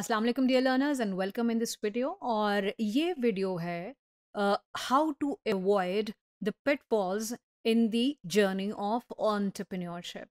Aslam dear learners and welcome in this video और ये video है how to avoid the pitfalls in the journey of entrepreneurship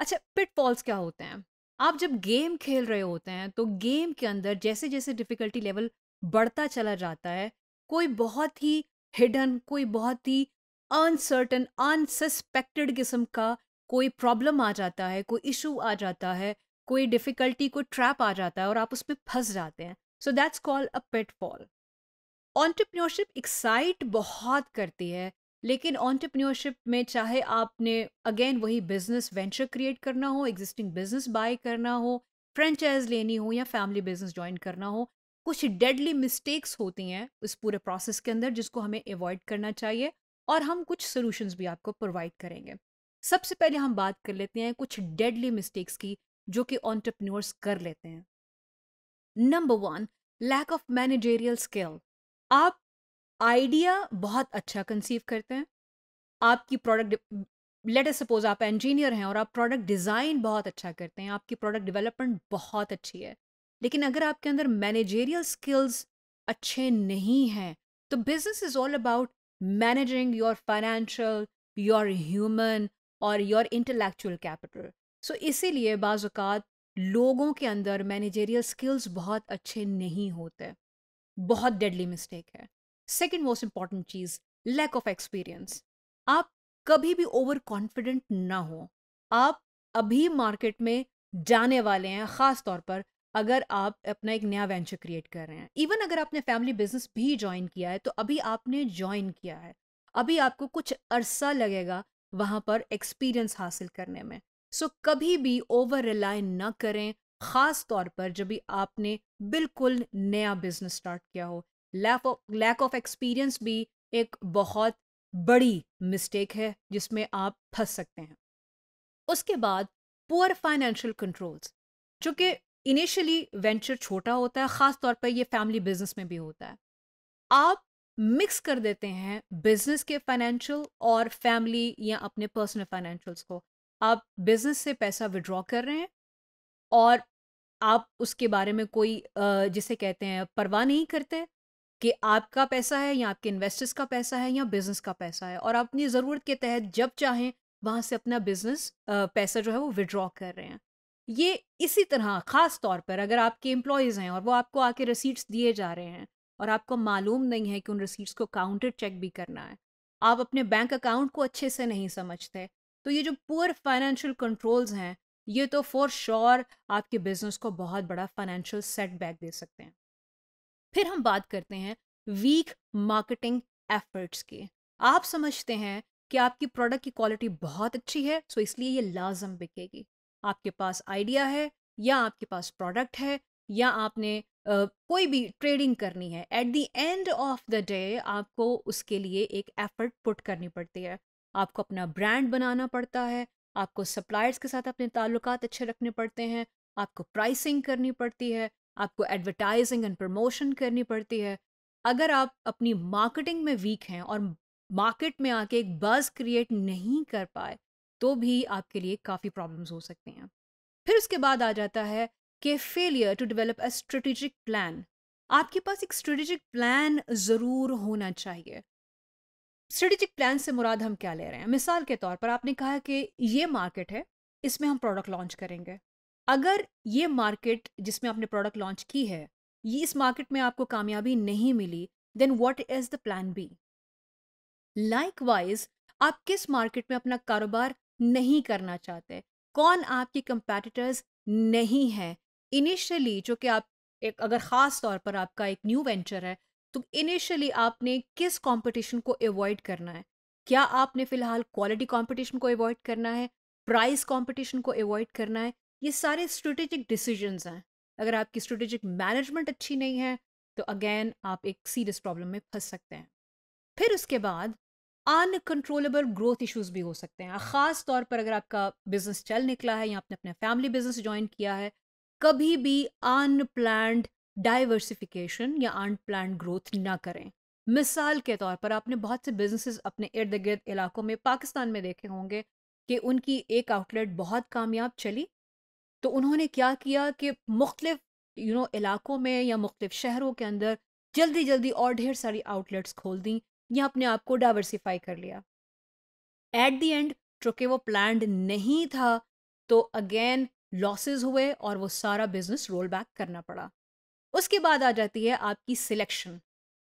अच्छा पिट Paul's क्या होते हैं आप जब गेम खेल रहे होते हैं तो गेम के अंदर जैसे जैसे डिफ़िकल्टी लेवल बढ़ता चला जाता है कोई बहुत ही हिडन कोई बहुत ही अनसर्टन अनसस्पेक्टेड किस्म का कोई प्रॉब्लम आ जाता है कोई इशू आ जाता है कोई डिफिकल्टी कोई ट्रैप आ जाता है और आप उसमें फंस जाते हैं so that's called a pitfall entrepreneurship excite बहुत करती है लेकिन ऑन्टरप्रनोरशिप में चाहे आपने अगेन वही बिजनेस वेंचर क्रिएट करना हो एग्जिस्टिंग बिजनेस बाय करना हो फ्रेंचाइज लेनी हो या फैमिली बिजनेस ज्वाइन करना हो कुछ डेडली मिस्टेक्स होती हैं उस पूरे प्रोसेस के अंदर जिसको हमें अवॉइड करना चाहिए और हम कुछ सोल्यूशंस भी आपको प्रोवाइड करेंगे सबसे पहले हम बात कर लेते हैं कुछ डेडली मिस्टेक्स की जो कि ऑन्टरप्रनोर्स कर लेते हैं number one lack of managerial skill आप आइडिया बहुत अच्छा कंसीव करते हैं आपकी प्रोडक्ट लेट एस सपोज आप इंजीनियर हैं और आप प्रोडक्ट डिज़ाइन बहुत अच्छा करते हैं आपकी प्रोडक्ट डेवलपमेंट बहुत अच्छी है लेकिन अगर आपके अंदर मैनेजेरियल स्किल्स अच्छे नहीं हैं तो business is all about managing your financial your human और your intellectual capital so so, इसीलिए बाज़ात लोगों के अंदर मैनेजेरियल स्किल्स बहुत अच्छे नहीं होते बहुत डेडली मिस्टेक है सेकेंड मोस्ट इम्पॉर्टेंट चीज़ लैक ऑफ एक्सपीरियंस आप कभी भी ओवर कॉन्फिडेंट ना हो आप अभी मार्केट में जाने वाले हैं ख़ास तौर पर अगर आप अपना एक नया वेंचर क्रिएट कर रहे हैं इवन अगर आपने फैमिली बिजनेस भी ज्वाइन किया है तो अभी आपने ज्वाइन किया है अभी आपको कुछ अरसा लगेगा वहाँ पर एक्सपीरियंस हासिल करने में सो कभी भी ओवर रिलाय ना करें खास तौर पर जब भी आपने बिल्कुल नया बिजनेस स्टार्ट किया हो lack of lack of experience भी एक बहुत बड़ी मिस्टेक है जिसमें आप फंस सकते हैं उसके बाद पुअर फाइनेंशियल कंट्रोल्स चूँकि इनिशियली वेंचर छोटा होता है ख़ास तौर पर ये फैमिली बिजनेस में भी होता है आप मिक्स कर देते हैं बिजनेस के फाइनेंशियल और फैमिली या अपने पर्सनल फाइनेंशियल्स को आप बिजनेस से पैसा विड्रॉ कर रहे हैं और आप उसके बारे में कोई जिसे कहते हैं परवाह नहीं करते कि आपका पैसा है या आपके इन्वेस्टर्स का पैसा है या बिजनेस का पैसा है और आप अपनी ज़रूरत के तहत जब चाहें वहाँ से अपना बिजनेस पैसा जो है वो विड्रॉ कर रहे हैं ये इसी तरह ख़ास तौर पर अगर आपके एम्प्लॉयज़ हैं और वो आपको आके रसीट्स दिए जा रहे हैं और आपको मालूम नहीं है कि उन रिसीट्स को काउंटर चेक भी करना है आप अपने बैंक अकाउंट को अच्छे से नहीं समझते तो ये जो पुअर फाइनेंशियल कंट्रोल्स हैं ये तो फॉर श्योर sure आपके बिजनेस को बहुत बड़ा फाइनेंशियल सेटबैक दे सकते हैं फिर हम बात करते हैं वीक मार्केटिंग एफर्ट्स की आप समझते हैं कि आपकी प्रोडक्ट की क्वालिटी बहुत अच्छी है सो इसलिए ये लाजम बिकेगी आपके पास आइडिया है या आपके पास प्रोडक्ट है या आपने Uh, कोई भी ट्रेडिंग करनी है at the end of the day आपको उसके लिए एक एफर्ट पुट करनी पड़ती है आपको अपना ब्रांड बनाना पड़ता है आपको सप्लायर्स के साथ अपने ताल्लुक अच्छे रखने पड़ते हैं आपको प्राइसिंग करनी पड़ती है आपको एडवर्टाइजिंग एंड प्रमोशन करनी पड़ती है अगर आप अपनी मार्केटिंग में वीक हैं और मार्केट में आके एक बस क्रिएट नहीं कर पाए तो भी आपके लिए काफ़ी प्रॉब्लम्स हो सकते हैं फिर उसके बाद आ जाता है कि failure to develop a strategic plan आपके पास एक स्ट्रेटेजिक प्लान ज़रूर होना चाहिए स्ट्रेटेजिक प्लान से मुराद हम क्या ले रहे हैं मिसाल के तौर पर आपने कहा कि ये मार्केट है इसमें हम प्रोडक्ट लॉन्च करेंगे अगर ये मार्केट जिसमें आपने प्रोडक्ट लॉन्च की है ये इस मार्केट में आपको कामयाबी नहीं मिली then what is the plan B likewise आप किस मार्केट में अपना कारोबार नहीं करना चाहते कौन आपके कंपेटिटर्स नहीं हैं इनिशियली जो कि आप एक अगर ख़ास तौर पर आपका एक न्यू वेंचर है तो इनिशियली आपने किस कंपटीशन को अवॉइड करना है क्या आपने फिलहाल क्वालिटी कंपटीशन को अवॉइड करना है प्राइस कंपटीशन को अवॉइड करना है ये सारे स्ट्रेटेजिक डिसीजंस हैं अगर आपकी स्ट्रेटेजिक मैनेजमेंट अच्छी नहीं है तो अगेन आप एक सीरियस प्रॉब्लम में फंस सकते हैं फिर उसके बाद अनकंट्रोलेबल ग्रोथ इश्यूज भी हो सकते हैं ख़ास तौर पर अगर आपका बिजनेस चल निकला है या आपने अपना फैमिली बिजनेस ज्वाइन किया है कभी भी अनप्लान्ड डाइवर्सिफिकेशन या अनप्लान ग्रोथ ना करें मिसाल के तौर पर आपने बहुत से बिजनेसेस अपने इर्द गिर्द इलाकों में पाकिस्तान में देखे होंगे कि उनकी एक आउटलेट बहुत कामयाब चली तो उन्होंने क्या किया कि मुख्तु यू नो इलाकों में या मुख्तफ शहरों के अंदर जल्दी जल्दी और ढेर सारी आउटलेट्स खोल दी या अपने आप को डाइवर्सिफाई कर लिया एट दी एंड चूँकि वो प्लान नहीं था तो अगेन लॉसेज हुए और वो सारा बिजनेस रोल बैक करना पड़ा उसके बाद आ जाती है आपकी सिलेक्शन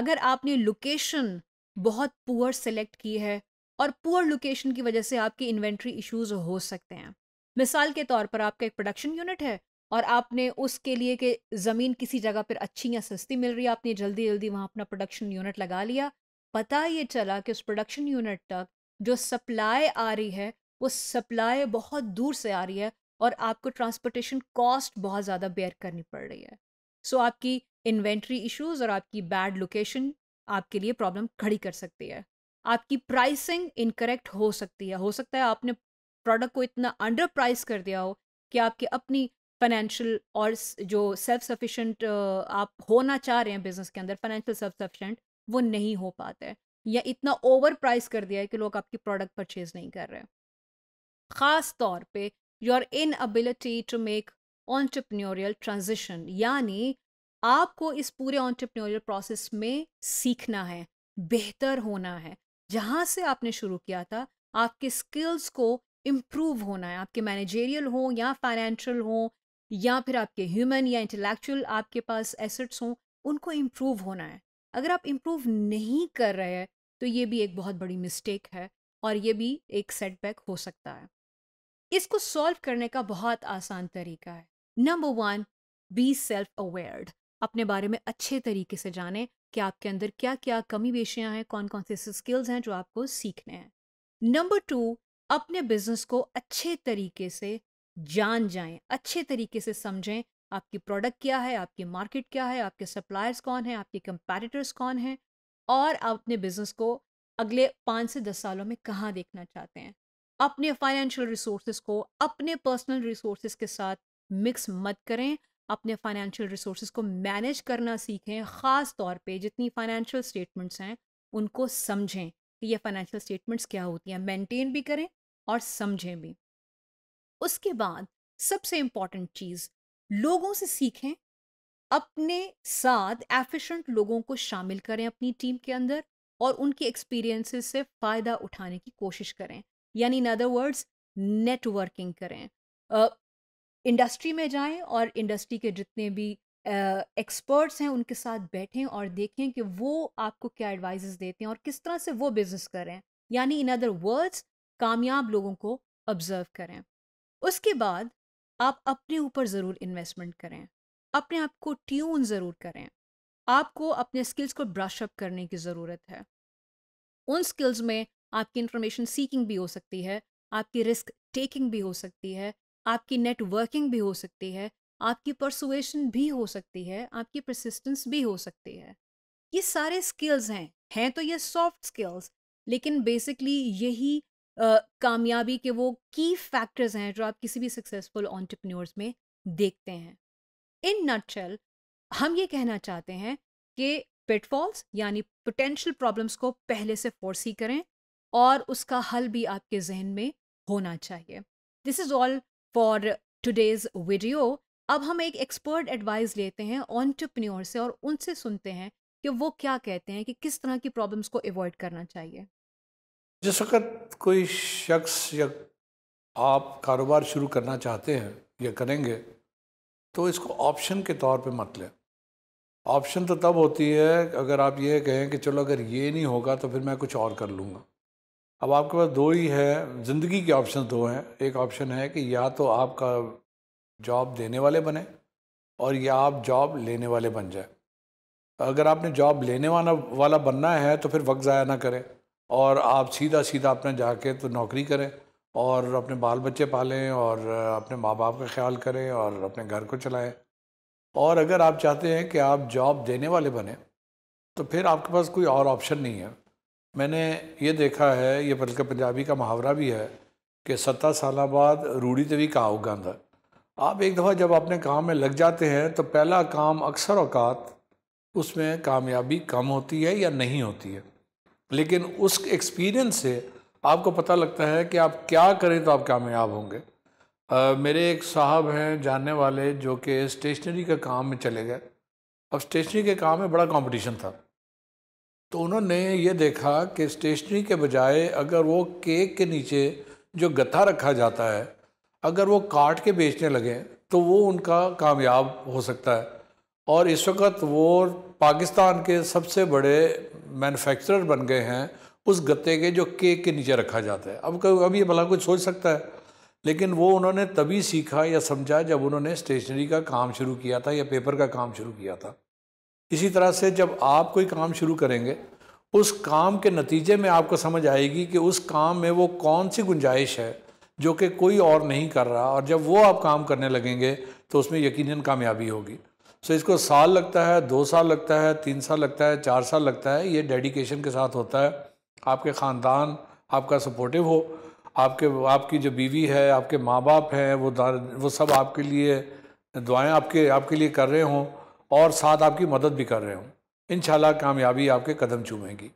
अगर आपने लोकेशन बहुत पुअर सेलेक्ट की है और पुअर लोकेशन की वजह से आपकी इन्वेंट्री इश्यूज हो सकते हैं मिसाल के तौर पर आपका एक प्रोडक्शन यूनिट है और आपने उसके लिए कि ज़मीन किसी जगह पर अच्छी या सस्ती मिल रही है आपने जल्दी जल्दी वहाँ अपना प्रोडक्शन यूनिट लगा लिया पता ये चला कि उस प्रोडक्शन यूनिट तक जो सप्लाई आ रही है वो सप्लाई बहुत दूर से आ रही है और आपको ट्रांसपोर्टेशन कॉस्ट बहुत ज़्यादा बेयर करनी पड़ रही है सो so, आपकी इन्वेंट्री इश्यूज और आपकी बैड लोकेशन आपके लिए प्रॉब्लम खड़ी कर सकती है आपकी प्राइसिंग इनकरेक्ट हो सकती है हो सकता है आपने प्रोडक्ट को इतना अंडर प्राइस कर दिया हो कि आपकी अपनी फाइनेंशियल और जो सेल्फ सफिशेंट आप होना चाह रहे हैं बिजनेस के अंदर फाइनेंशियल सेल्फ सफिशेंट वो नहीं हो पाते या इतना ओवर प्राइस कर दिया है कि लोग आपकी प्रोडक्ट परचेज नहीं कर रहे ख़ास तौर पे your in to make entrepreneurial transition यानी आपको इस पूरे ऑन्टरप्रन्योरियल प्रोसेस में सीखना है बेहतर होना है जहाँ से आपने शुरू किया था आपके स्किल्स को इम्प्रूव होना है आपके मैनेजेरियल हो या फाइनेंशियल हो या फिर आपके ह्यूमन या इंटेलेक्चुअल आपके पास एसेट्स हों उनको इम्प्रूव होना है अगर आप इम्प्रूव नहीं कर रहे हैं तो ये भी एक बहुत बड़ी मिस्टेक है और ये भी एक सेटबैक हो सकता है इसको सॉल्व करने का बहुत आसान तरीका है number one be self aware अपने बारे में अच्छे तरीके से जानें कि आपके अंदर क्या क्या कमी बेशियाँ हैं कौन कौन से स्किल्स हैं जो आपको सीखने हैं नंबर टू अपने बिजनेस को अच्छे तरीके से जान जाएं अच्छे तरीके से समझें आपकी प्रोडक्ट क्या है आपकी मार्केट क्या है आपके सप्लायर्स कौन हैं आपके कंपेटिटर्स कौन हैं और आप अपने बिजनेस को अगले पाँच से दस सालों में कहाँ देखना चाहते हैं अपने फाइनेंशियल रिसोर्सेज को अपने पर्सनल रिसोर्सेज के साथ मिक्स मत करें अपने फाइनेंशियल रिसोर्स को मैनेज करना सीखें ख़ास तौर पे जितनी फाइनेंशियल स्टेटमेंट्स हैं उनको समझें कि ये फाइनेंशियल स्टेटमेंट्स क्या होती हैं मेंटेन भी करें और समझें भी उसके बाद सबसे इम्पॉर्टेंट चीज़ लोगों से सीखें अपने साथ एफिशेंट लोगों को शामिल करें अपनी टीम के अंदर और उनके एक्सपीरियंसेस से फ़ायदा उठाने की कोशिश करें यानी इन अदर वर्ड्स नेटवर्किंग करें इंडस्ट्री में जाएं और इंडस्ट्री के जितने भी एक्सपर्ट्स uh, हैं उनके साथ बैठें और देखें कि वो आपको क्या एडवाइजेस देते हैं और किस तरह से वो बिजनेस करें यानी इन अदर वर्ड्स कामयाब लोगों को ऑब्जर्व करें उसके बाद आप अपने ऊपर ज़रूर इन्वेस्टमेंट करें अपने आप को ट्यून ज़रूर करें आपको अपने स्किल्स को ब्रशअप करने की ज़रूरत है उन स्किल्स में आपकी इंफॉर्मेशन सीकिंग भी हो सकती है आपकी रिस्क टेकिंग भी हो सकती है आपकी नेटवर्किंग भी हो सकती है आपकी परसुएशन भी हो सकती है आपकी प्रसिस्टेंस भी हो सकती है ये सारे स्किल्स हैं हैं तो ये सॉफ्ट स्किल्स लेकिन बेसिकली यही कामयाबी के वो की फैक्टर्स हैं जो आप किसी भी सक्सेसफुल ऑन्टरप्रनोर्स में देखते हैं इन नटशेल हम ये कहना चाहते हैं कि पिटफॉल्स यानी पोटेंशियल प्रॉब्लम्स को पहले से फोर्सी करें और उसका हल भी आपके जहन में होना चाहिए this is all for today's video अब हम एक एक्सपर्ट एडवाइस लेते हैं ऑन्टरप्रन्योर से और उनसे सुनते हैं कि वो क्या कहते हैं कि किस तरह की प्रॉब्लम्स को अवॉइड करना चाहिए जिस वक्त कोई शख्स या आप कारोबार शुरू करना चाहते हैं या करेंगे तो इसको ऑप्शन के तौर पे मत लें ऑप्शन तो तब होती है अगर आप ये कहें कि चलो अगर ये नहीं होगा तो फिर मैं कुछ और कर लूँगा अब आपके पास दो ही है ज़िंदगी के ऑप्शन दो हैं एक ऑप्शन है कि या तो आपका जॉब देने वाले बने और या आप जॉब लेने वाले बन जाए अगर आपने जॉब लेने वाला वाला बनना है तो फिर वक्त ज़ाया ना करें और आप सीधा सीधा अपने जाके तो नौकरी करें और अपने बाल बच्चे पालें और अपने माँ बाप का ख्याल करें और अपने घर को चलाएं और अगर आप चाहते हैं कि आप जॉब देने वाले बने तो फिर आपके पास कोई और ऑप्शन नहीं है मैंने ये देखा है ये बल्कि पंजाबी का मुहावरा भी है कि सत्रह साल बाद रूढ़ी तो भी कहा गंद आप एक दफ़ा जब अपने काम में लग जाते हैं तो पहला काम अक्सर अवकात उसमें कामयाबी कम होती है या नहीं होती है लेकिन उस एक्सपीरियंस से आपको पता लगता है कि आप क्या करें तो आप कामयाब होंगे मेरे एक साहब हैं जानने वाले जो कि स्टेशनरी का काम में चले गए अब स्टेशनरी के काम में बड़ा कंपटीशन था उन्होंने ये देखा कि स्टेशनरी के बजाय अगर वो केक के नीचे जो गत्था रखा जाता है अगर वो काट के बेचने लगे तो वो उनका कामयाब हो सकता है और इस वक्त वो पाकिस्तान के सबसे बड़े मैन्युफैक्चरर बन गए हैं उस गत्ते के जो केक के नीचे रखा जाता है अब अब ये भला कुछ सोच सकता है लेकिन वो उन्होंने तभी सीखा या समझा जब उन्होंने स्टेशनरी का काम शुरू किया था या पेपर का काम शुरू किया था इसी तरह से जब आप कोई काम शुरू करेंगे उस काम के नतीजे में आपको समझ आएगी कि उस काम में वो कौन सी गुंजाइश है जो कि कोई और नहीं कर रहा और जब वो आप काम करने लगेंगे तो उसमें यकीनन कामयाबी होगी सो so इसको साल लगता है दो साल लगता है तीन साल लगता है चार साल लगता है ये डेडिकेशन के साथ होता है आपके ख़ानदान आपका सपोर्टिव हो आपके आपकी जो बीवी है आपके माँ बाप हैं वो वो सब आपके लिए दुआएं आपके आपके लिए कर रहे हों और साथ आपकी मदद भी कर रहे हूँ इन कामयाबी आपके कदम चूमेंगी